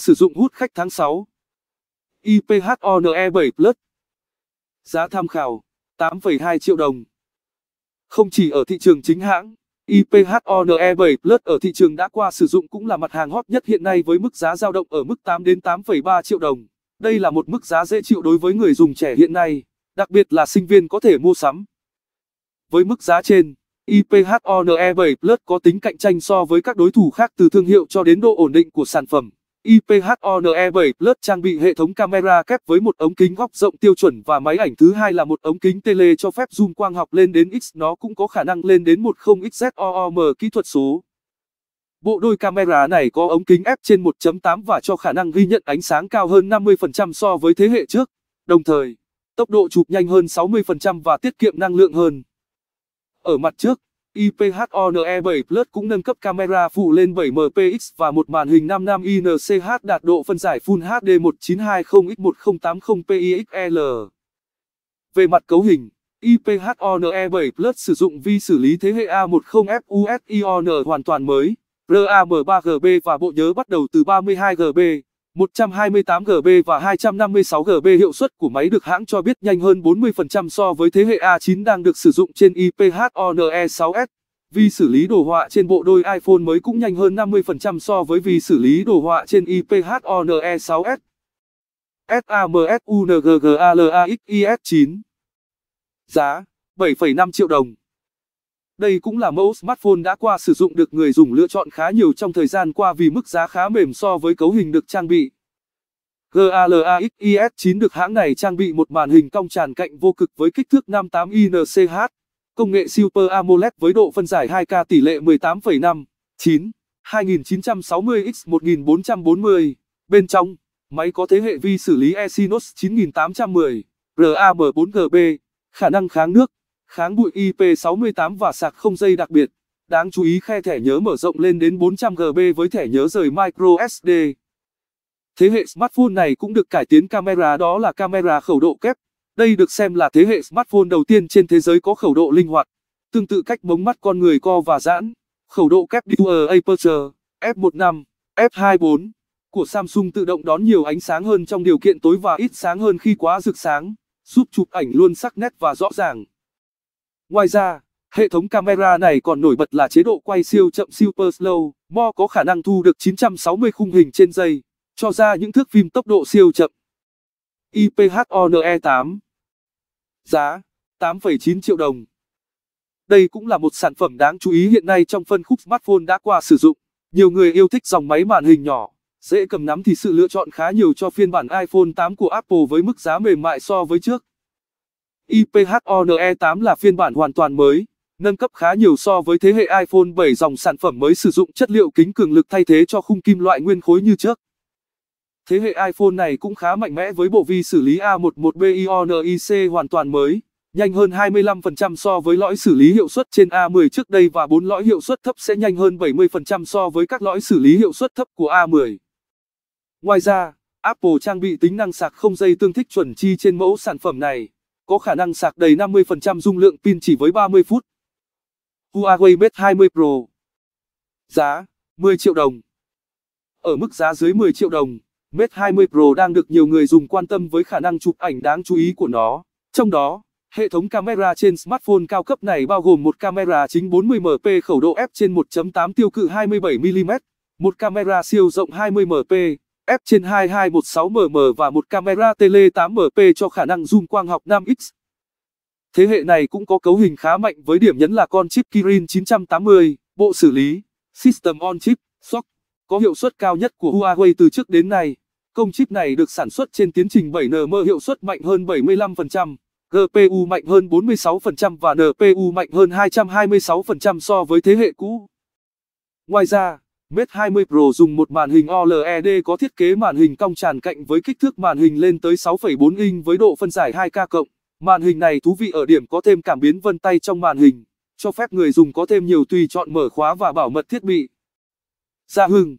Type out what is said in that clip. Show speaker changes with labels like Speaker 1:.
Speaker 1: Sử dụng hút khách tháng 6. IPHONE 7 Plus. Giá tham khảo 8,2 triệu đồng. Không chỉ ở thị trường chính hãng, IPHONE 7 Plus ở thị trường đã qua sử dụng cũng là mặt hàng hot nhất hiện nay với mức giá dao động ở mức 8 đến 8,3 triệu đồng. Đây là một mức giá dễ chịu đối với người dùng trẻ hiện nay, đặc biệt là sinh viên có thể mua sắm. Với mức giá trên, IPHONE 7 Plus có tính cạnh tranh so với các đối thủ khác từ thương hiệu cho đến độ ổn định của sản phẩm. IPHONE 7 Plus trang bị hệ thống camera kép với một ống kính góc rộng tiêu chuẩn và máy ảnh thứ hai là một ống kính tele cho phép zoom quang học lên đến X nó cũng có khả năng lên đến 10XZOOM kỹ thuật số. Bộ đôi camera này có ống kính f trên 1.8 và cho khả năng ghi nhận ánh sáng cao hơn 50% so với thế hệ trước. Đồng thời, tốc độ chụp nhanh hơn 60% và tiết kiệm năng lượng hơn. Ở mặt trước, IPHONE 7 Plus cũng nâng cấp camera phụ lên 7MP và một màn hình 5 55 INCH đạt độ phân giải Full HD 1920x1080pixl. Về mặt cấu hình, IPHONE 7 Plus sử dụng vi xử lý thế hệ A10 Fusion hoàn toàn mới, RAM 3GB và bộ nhớ bắt đầu từ 32GB. 128GB và 256GB hiệu suất của máy được hãng cho biết nhanh hơn 40% so với thế hệ A9 đang được sử dụng trên iPhone6s. Vi xử lý đồ họa trên bộ đôi iPhone mới cũng nhanh hơn 50% so với vi xử lý đồ họa trên iPhone6s. SAMSUNGGALAXIS9 Giá 7,5 triệu đồng đây cũng là mẫu smartphone đã qua sử dụng được người dùng lựa chọn khá nhiều trong thời gian qua vì mức giá khá mềm so với cấu hình được trang bị. GALAXIS 9 được hãng này trang bị một màn hình cong tràn cạnh vô cực với kích thước 58inch, công nghệ Super AMOLED với độ phân giải 2K tỷ lệ 18,5, 9, 2960x1440. Bên trong, máy có thế hệ vi xử lý Exynos 9810, RAM 4GB, khả năng kháng nước, kháng bụi IP68 và sạc không dây đặc biệt. Đáng chú ý khe thẻ nhớ mở rộng lên đến 400GB với thẻ nhớ rời microSD. Thế hệ smartphone này cũng được cải tiến camera đó là camera khẩu độ kép. Đây được xem là thế hệ smartphone đầu tiên trên thế giới có khẩu độ linh hoạt, tương tự cách mống mắt con người co và giãn. Khẩu độ kép Dual Aperture f 1 5 f 2 4 của Samsung tự động đón nhiều ánh sáng hơn trong điều kiện tối và ít sáng hơn khi quá rực sáng, giúp chụp ảnh luôn sắc nét và rõ ràng. Ngoài ra, hệ thống camera này còn nổi bật là chế độ quay siêu chậm Super Slow, Mo có khả năng thu được 960 khung hình trên giây, cho ra những thước phim tốc độ siêu chậm. IPHONE 8 Giá 8,9 triệu đồng Đây cũng là một sản phẩm đáng chú ý hiện nay trong phân khúc smartphone đã qua sử dụng. Nhiều người yêu thích dòng máy màn hình nhỏ, dễ cầm nắm thì sự lựa chọn khá nhiều cho phiên bản iPhone 8 của Apple với mức giá mềm mại so với trước. IPhone E8 là phiên bản hoàn toàn mới, nâng cấp khá nhiều so với thế hệ iPhone 7 dòng sản phẩm mới sử dụng chất liệu kính cường lực thay thế cho khung kim loại nguyên khối như trước. Thế hệ iPhone này cũng khá mạnh mẽ với bộ vi xử lý A11BIONIC hoàn toàn mới, nhanh hơn 25% so với lõi xử lý hiệu suất trên A10 trước đây và 4 lõi hiệu suất thấp sẽ nhanh hơn 70% so với các lõi xử lý hiệu suất thấp của A10. Ngoài ra, Apple trang bị tính năng sạc không dây tương thích chuẩn chi trên mẫu sản phẩm này có khả năng sạc đầy 50% dung lượng pin chỉ với 30 phút. Huawei Mate 20 Pro Giá 10 triệu đồng Ở mức giá dưới 10 triệu đồng, Mate 20 Pro đang được nhiều người dùng quan tâm với khả năng chụp ảnh đáng chú ý của nó. Trong đó, hệ thống camera trên smartphone cao cấp này bao gồm một camera chính 40MP khẩu độ f trên 1.8 tiêu cự 27mm, một camera siêu rộng 20MP, F trên 2216mm và một camera tele 8MP cho khả năng zoom quang học 5x. Thế hệ này cũng có cấu hình khá mạnh với điểm nhấn là con chip Kirin 980, bộ xử lý, System on Chip, SoC, có hiệu suất cao nhất của Huawei từ trước đến nay. Công chip này được sản xuất trên tiến trình 7nm hiệu suất mạnh hơn 75%, GPU mạnh hơn 46% và NPU mạnh hơn 226% so với thế hệ cũ. Ngoài ra, Mate 20 Pro dùng một màn hình OLED có thiết kế màn hình cong tràn cạnh với kích thước màn hình lên tới 6,4 inch với độ phân giải 2K+. cộng. Màn hình này thú vị ở điểm có thêm cảm biến vân tay trong màn hình, cho phép người dùng có thêm nhiều tùy chọn mở khóa và bảo mật thiết bị. Gia Hưng